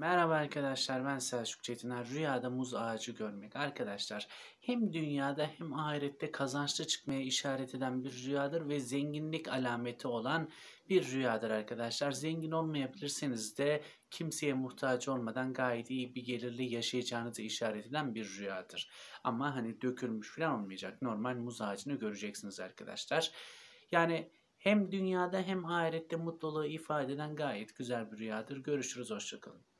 Merhaba arkadaşlar ben Selçuk Çetiner. Rüyada muz ağacı görmek. Arkadaşlar hem dünyada hem ahirette kazançlı çıkmaya işaret eden bir rüyadır ve zenginlik alameti olan bir rüyadır arkadaşlar. Zengin olmayabilirsiniz de kimseye muhtaç olmadan gayet iyi bir gelirli yaşayacağınızı işaret eden bir rüyadır. Ama hani dökülmüş falan olmayacak. Normal muz ağacını göreceksiniz arkadaşlar. Yani hem dünyada hem ahirette mutluluğu ifade eden gayet güzel bir rüyadır. Görüşürüz, hoşçakalın.